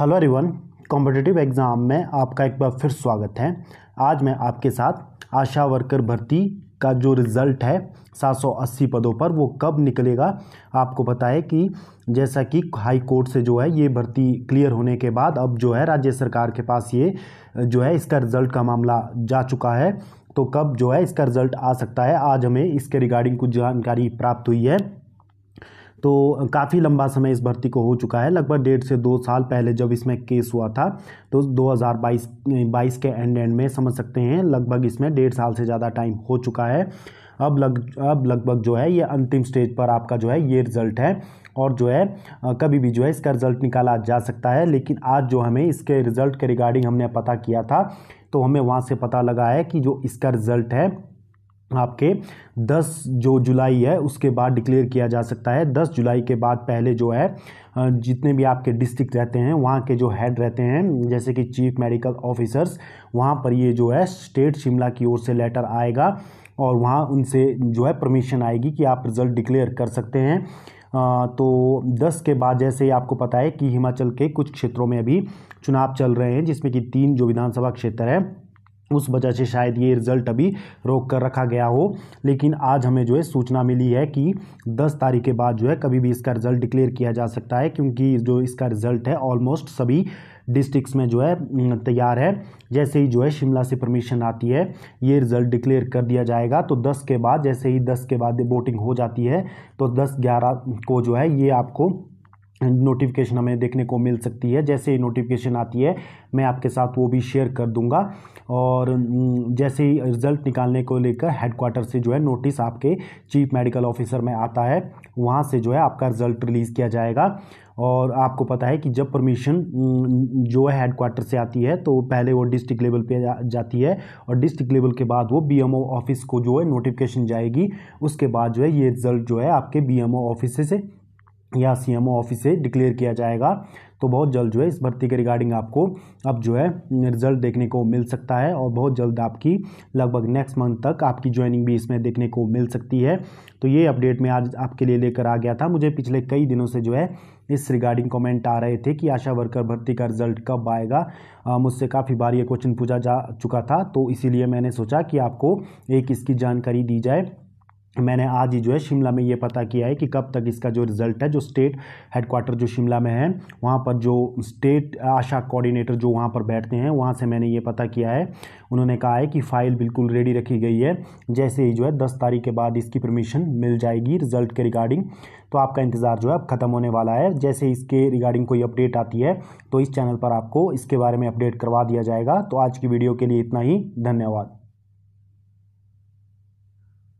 hello everyone competitive exam में आपका एक बार फिर स्वागत है आज मैं आपके साथ आशा वर्कर भर्ती का जो रिज़ल्ट है 780 पदों पर वो कब निकलेगा आपको पता है कि जैसा कि हाई कोर्ट से जो है ये भर्ती क्लियर होने के बाद अब जो है राज्य सरकार के पास ये जो है इसका रिज़ल्ट का मामला जा चुका है तो कब जो है इसका रिज़ल्ट आ सकता है आज हमें इसके रिगार्डिंग कुछ जानकारी प्राप्त हुई है तो काफ़ी लंबा समय इस भर्ती को हो चुका है लगभग डेढ़ से दो साल पहले जब इसमें केस हुआ था तो 2022 बाईस के एंड एंड में समझ सकते हैं लगभग इसमें डेढ़ साल से ज़्यादा टाइम हो चुका है अब लग अब लगभग जो है ये अंतिम स्टेज पर आपका जो है ये रिज़ल्ट है और जो है कभी भी जो है इसका रिज़ल्ट निकाला जा सकता है लेकिन आज जो हमें इसके रिज़ल्ट के रिगार्डिंग हमने पता किया था तो हमें वहाँ से पता लगा है कि जो इसका रिज़ल्ट है आपके 10 जो जुलाई है उसके बाद डिक्लेयर किया जा सकता है 10 जुलाई के बाद पहले जो है जितने भी आपके डिस्ट्रिक्ट रहते हैं वहाँ के जो हेड रहते हैं जैसे कि चीफ मेडिकल ऑफिसर्स वहाँ पर ये जो है स्टेट शिमला की ओर से लेटर आएगा और वहाँ उनसे जो है परमिशन आएगी कि आप रिज़ल्ट डिक्लेयर कर सकते हैं तो 10 के बाद जैसे ही आपको पता है कि हिमाचल के कुछ क्षेत्रों में अभी चुनाव चल रहे हैं जिसमें कि तीन जो विधानसभा क्षेत्र है उस वजह से शायद ये रिज़ल्ट अभी रोक कर रखा गया हो लेकिन आज हमें जो है सूचना मिली है कि 10 तारीख के बाद जो है कभी भी इसका रिज़ल्ट डिक्लेयर किया जा सकता है क्योंकि जो इसका रिज़ल्ट है ऑलमोस्ट सभी डिस्ट्रिक्स में जो है तैयार है जैसे ही जो है शिमला से परमिशन आती है ये रिज़ल्ट डिक्लेयर कर दिया जाएगा तो 10 के बाद जैसे ही 10 के बाद वोटिंग हो जाती है तो 10 11 को जो है ये आपको नोटिफिकेशन हमें देखने को मिल सकती है जैसे ही नोटिफिकेशन आती है मैं आपके साथ वो भी शेयर कर दूंगा और जैसे ही रिज़ल्ट निकालने को लेकर हेडक्वार्टर से जो है नोटिस आपके चीफ मेडिकल ऑफिसर में आता है वहाँ से जो है आपका रिज़ल्ट रिलीज़ किया जाएगा और आपको पता है कि जब परमिशन जो है हेडक्वार्टर से आती है तो पहले वो डिस्ट्रिक्ट लेवल पे जाती है और डिस्ट्रिक्ट लेवल के बाद वो बीएमओ ऑफिस को जो है नोटिफिकेशन जाएगी उसके बाद जो है ये रिज़ल्ट जो है आपके बीएमओ ऑफिस से या सी एम ऑफिस से डिक्लेयर किया जाएगा तो बहुत जल्द जो है इस भर्ती के रिगार्डिंग आपको अब जो है रिजल्ट देखने को मिल सकता है और बहुत जल्द आपकी लगभग नेक्स्ट मंथ तक आपकी ज्वाइनिंग भी इसमें देखने को मिल सकती है तो ये अपडेट मैं आज आपके लिए लेकर आ गया था मुझे पिछले कई दिनों से जो है इस रिगार्डिंग कमेंट आ रहे थे कि आशा वर्कर भर्ती का रिजल्ट कब आएगा मुझसे काफ़ी बार ये क्वेश्चन पूछा जा चुका था तो इसीलिए मैंने सोचा कि आपको एक इसकी जानकारी दी जाए मैंने आज ही जो है शिमला में ये पता किया है कि कब तक इसका जो रिज़ल्ट है जो स्टेट हेडक्वार्टर जो शिमला में है वहाँ पर जो स्टेट आशा कोऑर्डिनेटर जो वहाँ पर बैठते हैं वहाँ से मैंने ये पता किया है उन्होंने कहा है कि फ़ाइल बिल्कुल रेडी रखी गई है जैसे ही जो है दस तारीख के बाद इसकी परमिशन मिल जाएगी रिज़ल्ट के रिगार्डिंग तो आपका इंतज़ार जो है अब ख़त्म होने वाला है जैसे इसके रिगार्डिंग कोई अपडेट आती है तो इस चैनल पर आपको इसके बारे में अपडेट करवा दिया जाएगा तो आज की वीडियो के लिए इतना ही धन्यवाद